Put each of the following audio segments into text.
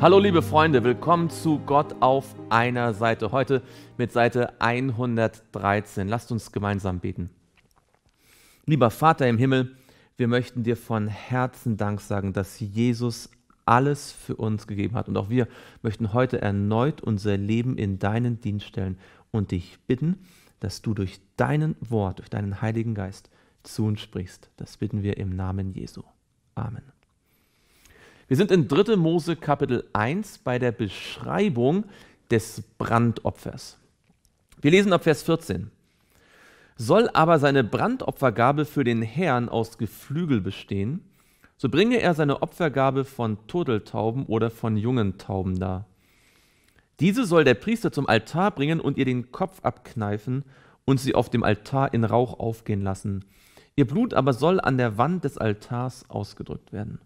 Hallo liebe Freunde, willkommen zu Gott auf einer Seite. Heute mit Seite 113. Lasst uns gemeinsam beten. Lieber Vater im Himmel, wir möchten dir von Herzen Dank sagen, dass Jesus alles für uns gegeben hat. Und auch wir möchten heute erneut unser Leben in deinen Dienst stellen und dich bitten, dass du durch deinen Wort, durch deinen Heiligen Geist zu uns sprichst. Das bitten wir im Namen Jesu. Amen. Wir sind in 3. Mose Kapitel 1 bei der Beschreibung des Brandopfers. Wir lesen ab Vers 14. Soll aber seine Brandopfergabe für den Herrn aus Geflügel bestehen, so bringe er seine Opfergabe von Turteltauben oder von jungen Tauben dar. Diese soll der Priester zum Altar bringen und ihr den Kopf abkneifen und sie auf dem Altar in Rauch aufgehen lassen. Ihr Blut aber soll an der Wand des Altars ausgedrückt werden.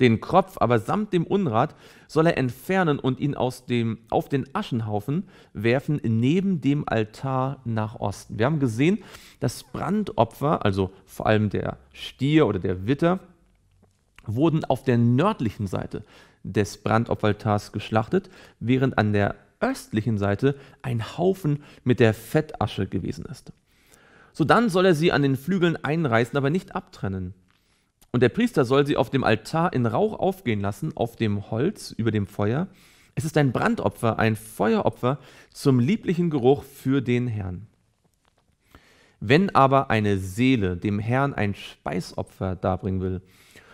Den Kropf aber samt dem Unrat soll er entfernen und ihn aus dem, auf den Aschenhaufen werfen neben dem Altar nach Osten. Wir haben gesehen, dass Brandopfer, also vor allem der Stier oder der Witter, wurden auf der nördlichen Seite des Brandopferaltars geschlachtet, während an der östlichen Seite ein Haufen mit der Fettasche gewesen ist. So dann soll er sie an den Flügeln einreißen, aber nicht abtrennen. Und der Priester soll sie auf dem Altar in Rauch aufgehen lassen, auf dem Holz über dem Feuer. Es ist ein Brandopfer, ein Feueropfer zum lieblichen Geruch für den Herrn. Wenn aber eine Seele dem Herrn ein Speisopfer darbringen will,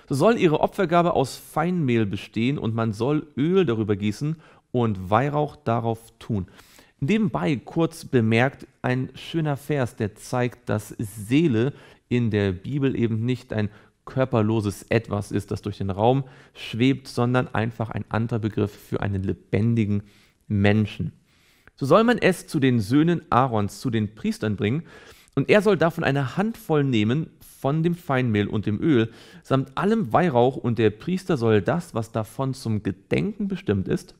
so soll ihre Opfergabe aus Feinmehl bestehen und man soll Öl darüber gießen und Weihrauch darauf tun. Nebenbei kurz bemerkt ein schöner Vers, der zeigt, dass Seele in der Bibel eben nicht ein körperloses Etwas ist, das durch den Raum schwebt, sondern einfach ein anderer Begriff für einen lebendigen Menschen. So soll man es zu den Söhnen Aarons, zu den Priestern bringen, und er soll davon eine Handvoll nehmen von dem Feinmehl und dem Öl, samt allem Weihrauch, und der Priester soll das, was davon zum Gedenken bestimmt ist,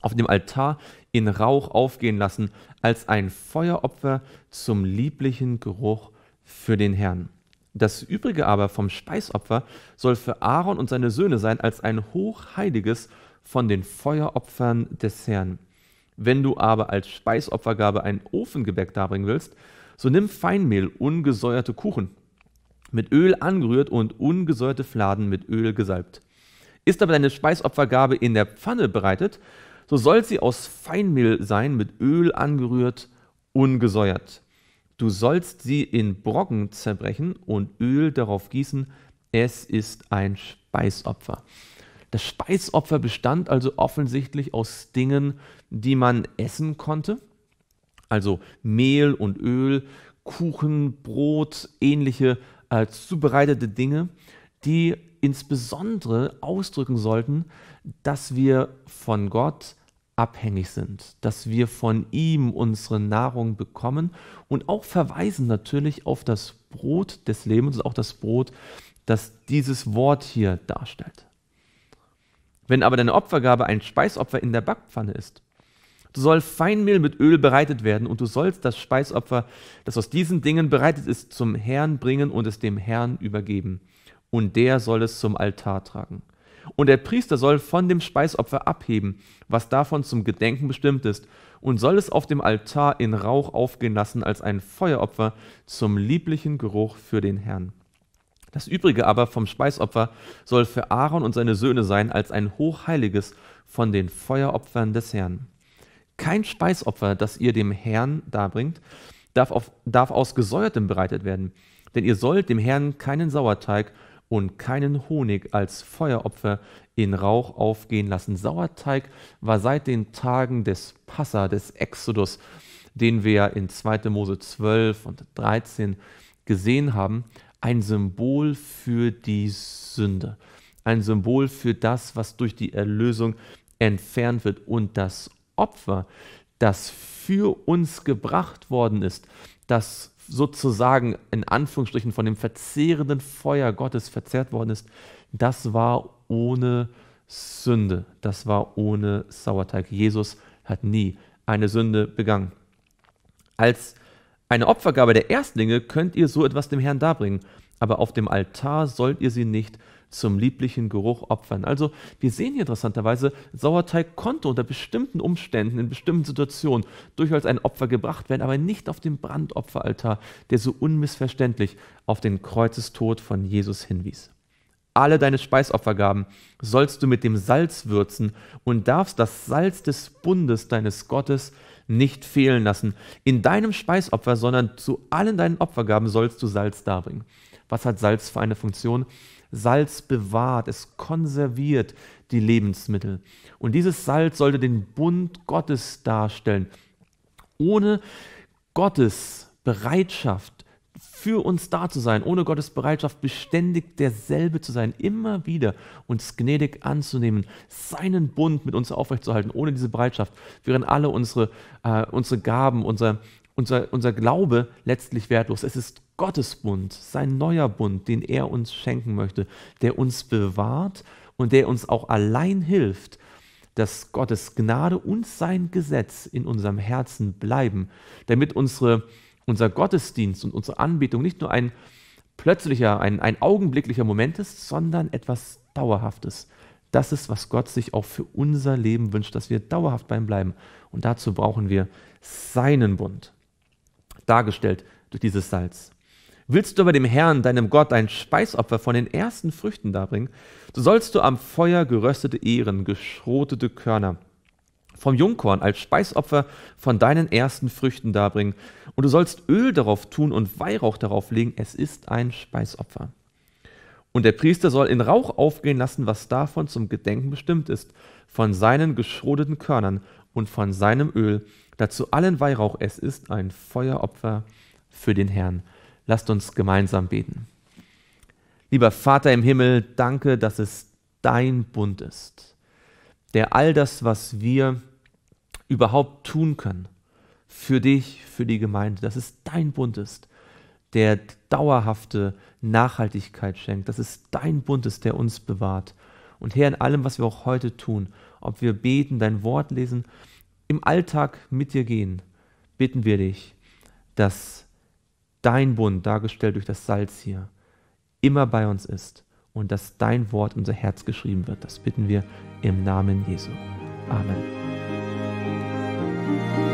auf dem Altar in Rauch aufgehen lassen, als ein Feueropfer zum lieblichen Geruch für den Herrn. Das übrige aber vom Speisopfer soll für Aaron und seine Söhne sein als ein hochheiliges von den Feueropfern des Herrn. Wenn du aber als Speisopfergabe ein Ofengebäck darbringen willst, so nimm Feinmehl, ungesäuerte Kuchen, mit Öl angerührt und ungesäuerte Fladen mit Öl gesalbt. Ist aber deine Speisopfergabe in der Pfanne bereitet, so soll sie aus Feinmehl sein, mit Öl angerührt, ungesäuert. Du sollst sie in Brocken zerbrechen und Öl darauf gießen. Es ist ein Speisopfer. Das Speisopfer bestand also offensichtlich aus Dingen, die man essen konnte. Also Mehl und Öl, Kuchen, Brot, ähnliche äh, zubereitete Dinge, die insbesondere ausdrücken sollten, dass wir von Gott abhängig sind, dass wir von ihm unsere Nahrung bekommen und auch verweisen natürlich auf das Brot des Lebens, auch das Brot, das dieses Wort hier darstellt. Wenn aber deine Opfergabe ein Speisopfer in der Backpfanne ist, du soll Feinmehl mit Öl bereitet werden und du sollst das Speisopfer, das aus diesen Dingen bereitet ist, zum Herrn bringen und es dem Herrn übergeben. Und der soll es zum Altar tragen. Und der Priester soll von dem Speisopfer abheben, was davon zum Gedenken bestimmt ist, und soll es auf dem Altar in Rauch aufgehen lassen als ein Feueropfer zum lieblichen Geruch für den Herrn. Das übrige aber vom Speisopfer soll für Aaron und seine Söhne sein als ein hochheiliges von den Feueropfern des Herrn. Kein Speisopfer, das ihr dem Herrn darbringt, darf, auf, darf aus Gesäuertem bereitet werden, denn ihr sollt dem Herrn keinen Sauerteig und keinen Honig als Feueropfer in Rauch aufgehen lassen. Sauerteig war seit den Tagen des Passa, des Exodus, den wir in 2. Mose 12 und 13 gesehen haben, ein Symbol für die Sünde, ein Symbol für das, was durch die Erlösung entfernt wird und das Opfer, das für uns gebracht worden ist, das sozusagen in Anführungsstrichen von dem verzehrenden Feuer Gottes verzehrt worden ist, das war ohne Sünde, das war ohne Sauerteig. Jesus hat nie eine Sünde begangen. Als eine Opfergabe der Erstlinge könnt ihr so etwas dem Herrn darbringen aber auf dem Altar sollt ihr sie nicht zum lieblichen Geruch opfern. Also wir sehen hier interessanterweise, Sauerteig konnte unter bestimmten Umständen, in bestimmten Situationen durchaus ein Opfer gebracht werden, aber nicht auf dem Brandopferaltar, der so unmissverständlich auf den Kreuzestod von Jesus hinwies. Alle deine Speisopfergaben sollst du mit dem Salz würzen und darfst das Salz des Bundes deines Gottes nicht fehlen lassen. In deinem Speisopfer, sondern zu allen deinen Opfergaben sollst du Salz darbringen. Was hat Salz für eine Funktion? Salz bewahrt, es konserviert die Lebensmittel. Und dieses Salz sollte den Bund Gottes darstellen. Ohne Gottes Bereitschaft, für uns da zu sein, ohne Gottes Bereitschaft, beständig derselbe zu sein, immer wieder uns gnädig anzunehmen, seinen Bund mit uns aufrechtzuerhalten, ohne diese Bereitschaft wären alle unsere, äh, unsere Gaben, unser, unser, unser Glaube letztlich wertlos. Es ist Gottes Bund, sein neuer Bund, den er uns schenken möchte, der uns bewahrt und der uns auch allein hilft, dass Gottes Gnade und sein Gesetz in unserem Herzen bleiben, damit unsere, unser Gottesdienst und unsere Anbetung nicht nur ein plötzlicher, ein, ein augenblicklicher Moment ist, sondern etwas Dauerhaftes. Das ist, was Gott sich auch für unser Leben wünscht, dass wir dauerhaft beim ihm bleiben. Und dazu brauchen wir seinen Bund dargestellt durch dieses Salz. Willst du aber dem Herrn, deinem Gott, ein Speisopfer von den ersten Früchten darbringen, so sollst du am Feuer geröstete Ehren, geschrotete Körner vom Jungkorn als Speisopfer von deinen ersten Früchten darbringen. Und du sollst Öl darauf tun und Weihrauch darauf legen. Es ist ein Speisopfer. Und der Priester soll in Rauch aufgehen lassen, was davon zum Gedenken bestimmt ist, von seinen geschrodeten Körnern und von seinem Öl, Dazu allen Weihrauch, es ist ein Feueropfer für den Herrn. Lasst uns gemeinsam beten. Lieber Vater im Himmel, danke, dass es dein Bund ist, der all das, was wir überhaupt tun können, für dich, für die Gemeinde, dass es dein Bund ist, der dauerhafte Nachhaltigkeit schenkt, dass es dein Bund ist, der uns bewahrt. Und Herr, in allem, was wir auch heute tun, ob wir beten, dein Wort lesen, im Alltag mit dir gehen, bitten wir dich, dass dein Bund, dargestellt durch das Salz hier, immer bei uns ist und dass dein Wort unser Herz geschrieben wird. Das bitten wir im Namen Jesu. Amen.